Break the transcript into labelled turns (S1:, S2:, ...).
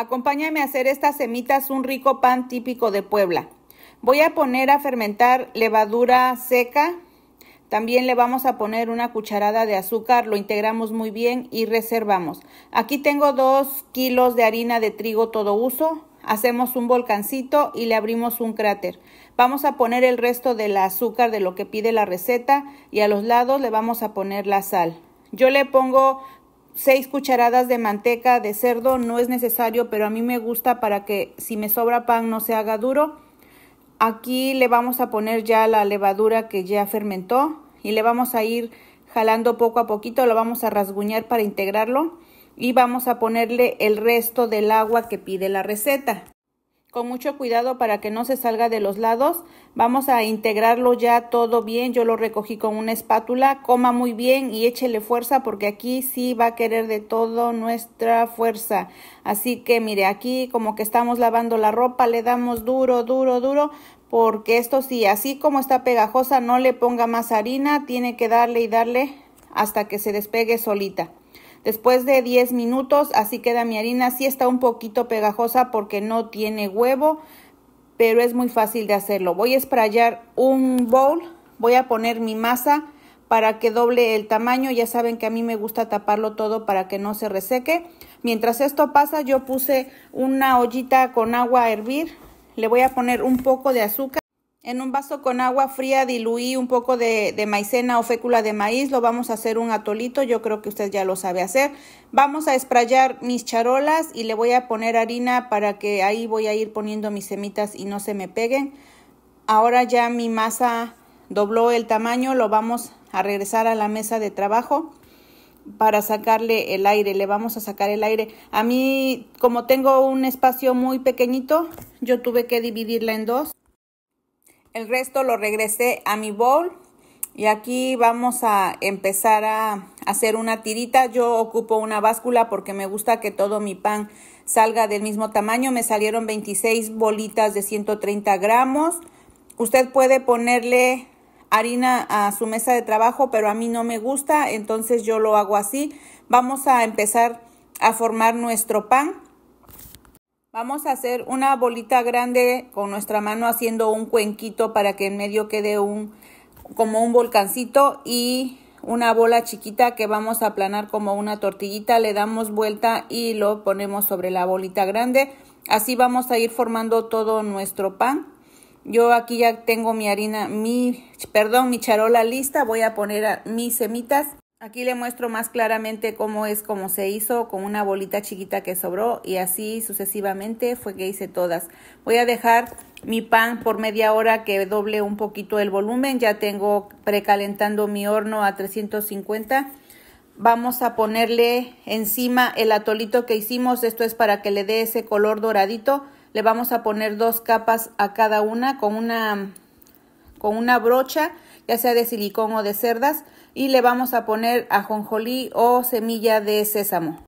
S1: Acompáñame a hacer estas semitas un rico pan típico de Puebla. Voy a poner a fermentar levadura seca. También le vamos a poner una cucharada de azúcar, lo integramos muy bien y reservamos. Aquí tengo dos kilos de harina de trigo todo uso. Hacemos un volcancito y le abrimos un cráter. Vamos a poner el resto del azúcar de lo que pide la receta y a los lados le vamos a poner la sal. Yo le pongo 6 cucharadas de manteca de cerdo, no es necesario, pero a mí me gusta para que si me sobra pan no se haga duro. Aquí le vamos a poner ya la levadura que ya fermentó y le vamos a ir jalando poco a poquito, lo vamos a rasguñar para integrarlo y vamos a ponerle el resto del agua que pide la receta con mucho cuidado para que no se salga de los lados. Vamos a integrarlo ya todo bien. Yo lo recogí con una espátula. Coma muy bien y échele fuerza porque aquí sí va a querer de todo nuestra fuerza. Así que mire, aquí como que estamos lavando la ropa, le damos duro, duro, duro. Porque esto sí, así como está pegajosa, no le ponga más harina. Tiene que darle y darle hasta que se despegue solita. Después de 10 minutos, así queda mi harina. Sí está un poquito pegajosa porque no tiene huevo, pero es muy fácil de hacerlo. Voy a esprayar un bowl, voy a poner mi masa para que doble el tamaño. Ya saben que a mí me gusta taparlo todo para que no se reseque. Mientras esto pasa, yo puse una ollita con agua a hervir. Le voy a poner un poco de azúcar. En un vaso con agua fría diluí un poco de, maicena o fécula de maíz, lo vamos a hacer un atolito, yo creo que usted ya lo sabe hacer. Vamos a esprayar mis charolas y le voy a poner harina para que ahí voy a ir poniendo mis semitas y no se me peguen. Ahora ya mi masa dobló el tamaño, lo vamos a regresar a la mesa de trabajo para sacarle el aire, le vamos a sacar el aire. A mí, como tengo un espacio muy pequeñito, yo tuve que dividirla en dos. El resto lo regresé a mi bowl. Y aquí vamos a empezar a hacer una tirita. Yo ocupo una báscula porque me gusta que todo mi pan salga del mismo tamaño. Me salieron 26 bolitas de 130 gramos. Usted puede ponerle harina a su mesa de trabajo, pero a mí no me gusta, entonces yo lo hago así. Vamos a empezar a formar nuestro pan. Vamos a hacer una bolita grande con nuestra mano haciendo un cuenquito para que en medio quede un como un volcancito y una bola chiquita que vamos a aplanar como una tortillita, le damos vuelta y lo ponemos sobre la bolita grande. Así vamos a ir formando todo nuestro pan. Yo aquí ya tengo mi harina, mi, perdón, mi charola lista. Voy a poner mis semitas. Aquí le muestro más claramente cómo es como se hizo con una bolita chiquita que sobró y así sucesivamente fue que hice todas. Voy a dejar mi pan por media hora que doble un poquito el volumen. Ya tengo precalentando mi horno a 350. Vamos a ponerle encima el atolito que hicimos. Esto es para que le dé ese color doradito. Le vamos a poner dos capas a cada una con una, con una brocha ya sea de silicón o de cerdas, y le vamos a poner ajonjolí o semilla de sésamo.